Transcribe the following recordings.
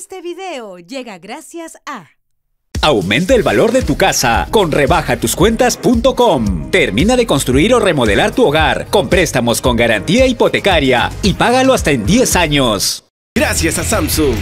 Este video llega gracias a... Aumenta el valor de tu casa con rebajatuscuentas.com. Termina de construir o remodelar tu hogar con préstamos con garantía hipotecaria y págalo hasta en 10 años. Gracias a Samsung.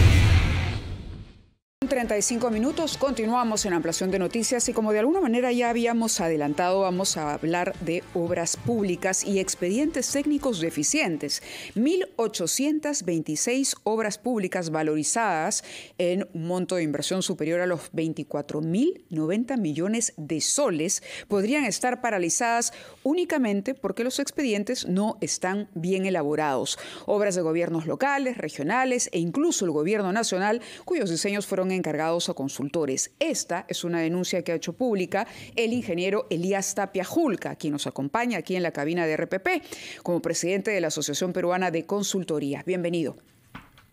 35 minutos, continuamos en ampliación de noticias y como de alguna manera ya habíamos adelantado, vamos a hablar de obras públicas y expedientes técnicos deficientes. 1.826 obras públicas valorizadas en un monto de inversión superior a los 24.090 millones de soles podrían estar paralizadas únicamente porque los expedientes no están bien elaborados. Obras de gobiernos locales, regionales e incluso el gobierno nacional cuyos diseños fueron encargados a consultores. Esta es una denuncia que ha hecho pública el ingeniero Elías Tapia Julca, quien nos acompaña aquí en la cabina de RPP como presidente de la Asociación Peruana de Consultoría. Bienvenido.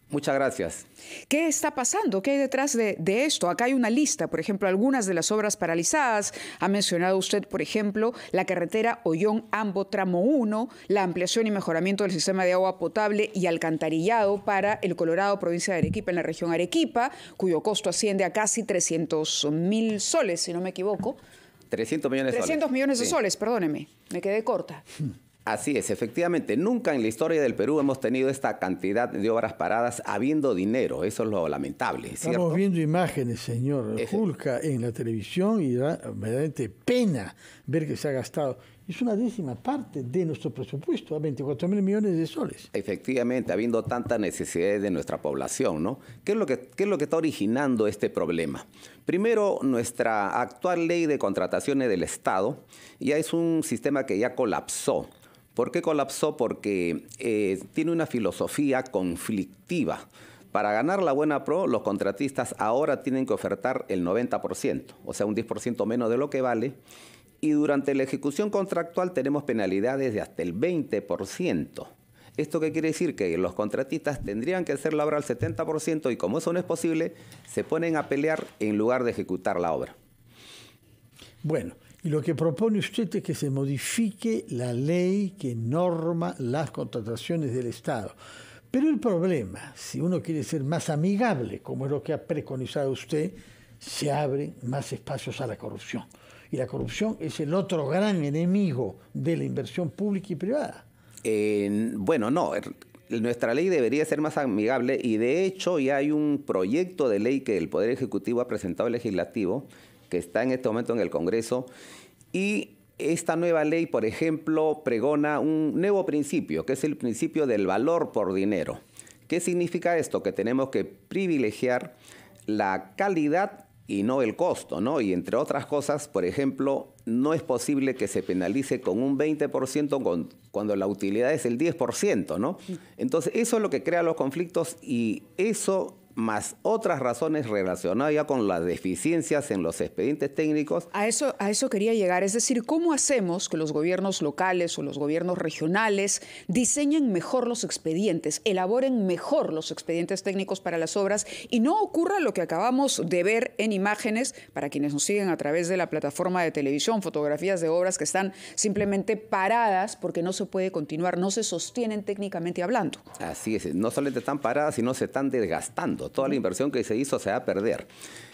Muchas gracias. ¿Qué está pasando? ¿Qué hay detrás de, esto? Acá hay una lista, por ejemplo, algunas de las obras paralizadas. Ha mencionado usted, por ejemplo, la carretera Ollón-Ambo Tramo 1, la ampliación y mejoramiento del sistema de agua potable y alcantarillado para el Colorado, provincia de Arequipa, en la región Arequipa, cuyo costo asciende a casi 300 mil soles, si no me equivoco. 300 millones de soles. 300 millones de soles, perdóneme, me quedé corta. Hmm. Así es, efectivamente, nunca en la historia del Perú hemos tenido esta cantidad de obras paradas habiendo dinero, eso es lo lamentable. Estamos viendo imágenes, señor Fulca, en la televisión y da pena ver que se ha gastado. Es una décima parte de nuestro presupuesto, a 24 mil millones de soles. Efectivamente, habiendo tanta necesidad de nuestra población, ¿no? ¿Qué es lo que, qué es lo que está originando este problema? Primero, nuestra actual ley de contrataciones del Estado ya es un sistema que ya colapsó ¿Por qué colapsó? Porque eh, tiene una filosofía conflictiva. Para ganar la buena pro, los contratistas ahora tienen que ofertar el 90%, o sea, un 10% menos de lo que vale. Y durante la ejecución contractual tenemos penalidades de hasta el 20%. ¿Esto qué quiere decir? Que los contratistas tendrían que hacer la obra al 70% y como eso no es posible, se ponen a pelear en lugar de ejecutar la obra. Bueno, y lo que propone usted es que se modifique la ley que norma las contrataciones del Estado. Pero el problema, si uno quiere ser más amigable, como es lo que ha preconizado usted, se abren más espacios a la corrupción. Y la corrupción es el otro gran enemigo de la inversión pública y privada. bueno, no. Er, nuestra ley debería ser más amigable y de hecho ya hay un proyecto de ley que el Poder Ejecutivo ha presentado al Legislativo que está en este momento en el Congreso y esta nueva ley, por ejemplo, pregona un nuevo principio, que es el principio del valor por dinero. ¿Qué significa esto? Que tenemos que privilegiar la calidad y no el costo, ¿no? Y entre otras cosas, por ejemplo, no es posible que se penalice con un 20% cuando la utilidad es el 10%, ¿no? Entonces, eso es lo que crea los conflictos y eso más otras razones relacionadas ya con las deficiencias en los expedientes técnicos. A eso, a eso quería llegar, es decir, ¿cómo hacemos que los gobiernos locales o los gobiernos regionales diseñen mejor los expedientes, elaboren mejor los expedientes técnicos para las obras y no ocurra lo que acabamos de ver en imágenes para quienes nos siguen a través de la plataforma de televisión, fotografías de obras que están simplemente paradas porque no se puede continuar, no se sostienen técnicamente hablando? Así es, no solamente están paradas, sino se están desgastando Toda la inversión que se hizo se va a perder.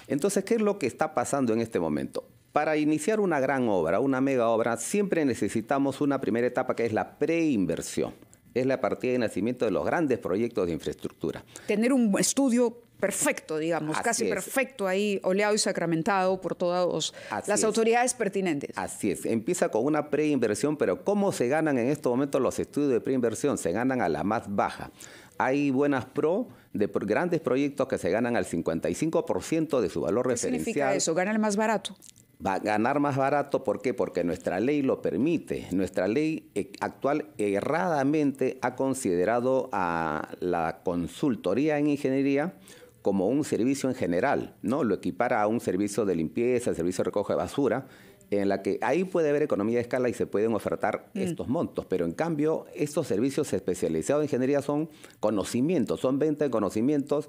Entonces, ¿qué es lo que está pasando en este momento? Para iniciar una gran obra, una mega obra, siempre necesitamos una primera etapa que es la preinversión. Es la partida de nacimiento de los grandes proyectos de infraestructura. Tener un estudio perfecto, digamos, casi perfecto ahí, oleado y sacramentado por todas las autoridades pertinentes. Así es, empieza con una preinversión, pero ¿cómo se ganan en estos momentos los estudios de preinversión? Se ganan a la más baja. Hay buenas pro de grandes proyectos que se ganan al 55% de su valor referencial. ¿Qué significa eso? ¿Gana el más barato? va a ganar más barato. ¿Por qué? Porque nuestra ley lo permite. Nuestra ley eh, actual erradamente ha considerado a la consultoría en ingeniería como un servicio en general, ¿no? Lo equipara a un servicio de limpieza, servicio de recojo de basura, en la que ahí puede haber economía de escala y se pueden ofertar mm. estos montos, pero en cambio estos servicios especializados de ingeniería son conocimientos, son venta de conocimientos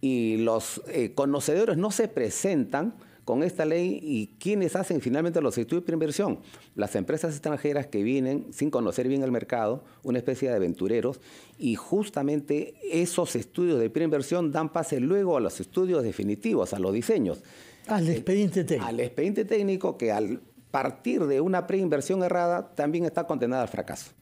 y los eh, conocedores no se presentan con esta ley y quienes hacen finalmente los estudios de preinversión, Las empresas extranjeras que vienen sin conocer bien el mercado, una especie de aventureros, y justamente esos estudios de preinversión dan pase luego a los estudios definitivos, a los diseños. Al eh, expediente técnico. Al expediente técnico que al partir de una preinversión errada también está condenada al fracaso.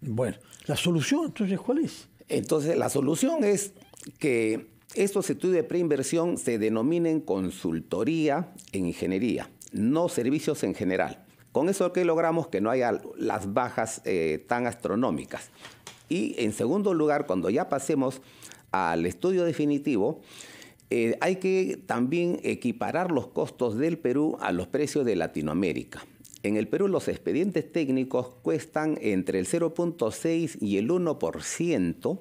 Bueno, ¿la solución entonces cuál es? Entonces la solución es que estos estudios de preinversión se denominen consultoría en ingeniería, no servicios en general. Con eso que logramos que no haya las bajas eh, tan astronómicas. Y en segundo lugar, cuando ya pasemos al estudio definitivo, eh, hay que también equiparar los costos del Perú a los precios de Latinoamérica. En el Perú los expedientes técnicos cuestan entre el 0.6 y el 1%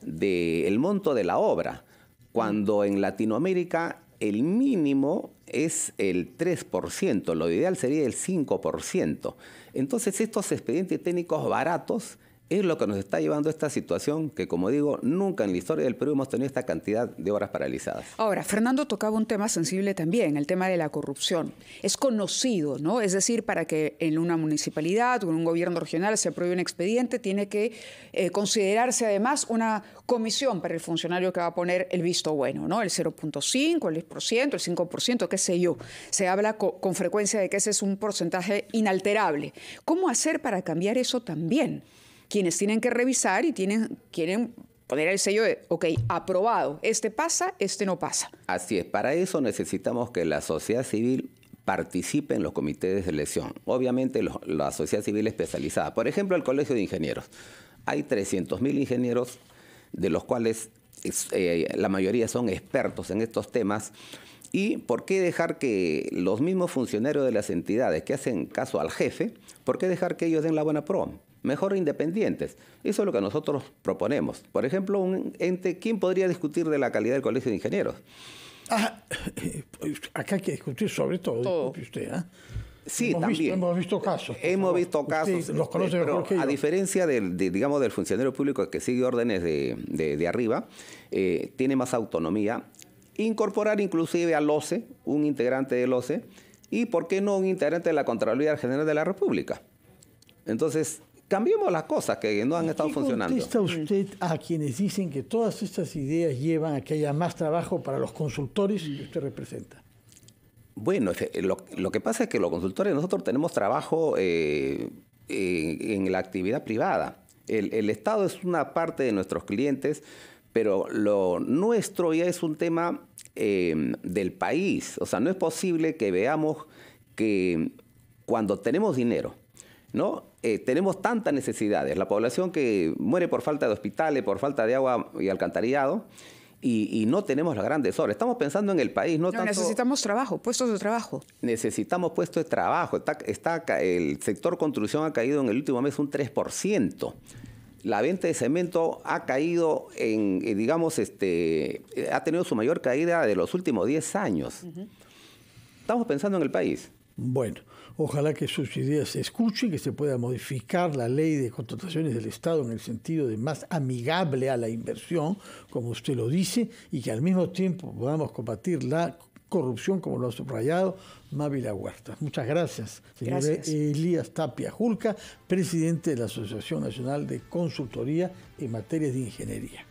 del monto de la obra, cuando en Latinoamérica el mínimo es el 3%, lo ideal sería el 5%. Entonces estos expedientes técnicos baratos es lo que nos está llevando a esta situación que, como digo, nunca en la historia del Perú hemos tenido esta cantidad de horas paralizadas. Ahora, Fernando tocaba un tema sensible también, el tema de la corrupción. Es conocido, ¿no? Es decir, para que en una municipalidad o en un gobierno regional se apruebe un expediente, tiene que eh, considerarse además una comisión para el funcionario que va a poner el visto bueno, ¿no? El 0.5, el 10%, el 5%, qué sé yo. Se habla con frecuencia de que ese es un porcentaje inalterable. ¿Cómo hacer para cambiar eso también? quienes tienen que revisar y tienen, quieren poner el sello de, ok, aprobado, este pasa, este no pasa. Así es, para eso necesitamos que la sociedad civil participe en los comités de elección. Obviamente la sociedad civil especializada. Por ejemplo, el Colegio de Ingenieros. Hay 300.000 ingenieros, de los cuales eh, la mayoría son expertos en estos temas. ¿Y por qué dejar que los mismos funcionarios de las entidades que hacen caso al jefe, por qué dejar que ellos den la buena pro, Mejor independientes. Eso es lo que nosotros proponemos. Por ejemplo, un ente, ¿quién podría discutir de la calidad del Colegio de Ingenieros? Ah, acá hay que discutir sobre todo, usted. ¿ah? Sí, también. hemos visto casos. Hemos visto casos. los eh, a diferencia del, digamos, del funcionario público que sigue órdenes de, arriba, eh, tiene más autonomía incorporar inclusive al OCE, un integrante del OCE, y por qué no un integrante de la Contraloría General de la República. Entonces, cambiemos las cosas que no han estado ¿Qué funcionando. contesta usted a quienes dicen que todas estas ideas llevan a que haya más trabajo para los consultores que usted representa? Bueno, lo, que pasa es que los consultores nosotros tenemos trabajo eh, eh, en, la actividad privada. el Estado es una parte de nuestros clientes, pero lo nuestro ya es un tema Em, del país. O sea, no es posible que veamos que cuando tenemos dinero, ¿no? Eh, tenemos tantas necesidades. La población que muere por falta de hospitales, por falta de agua y alcantarillado, y, no tenemos las grandes obras. Estamos pensando en el país, Necesitamos trabajo, puestos de trabajo. Necesitamos puestos de trabajo. Está, el sector construcción ha caído en el último mes un 3% la venta de cemento ha caído en, eh, digamos, este, eh, ha tenido su mayor caída de los últimos 10 años. Estamos pensando en el país. Bueno, ojalá que sus ideas se escuchen, que se pueda modificar la ley de contrataciones del Estado en el sentido de más amigable a la inversión, como usted lo dice, y que al mismo tiempo podamos combatir la corrupción, como lo ha subrayado Mávila Huerta. Muchas gracias, señor Elías Tapia Julca, presidente de la Asociación Nacional de Consultoría en Materias de Ingeniería.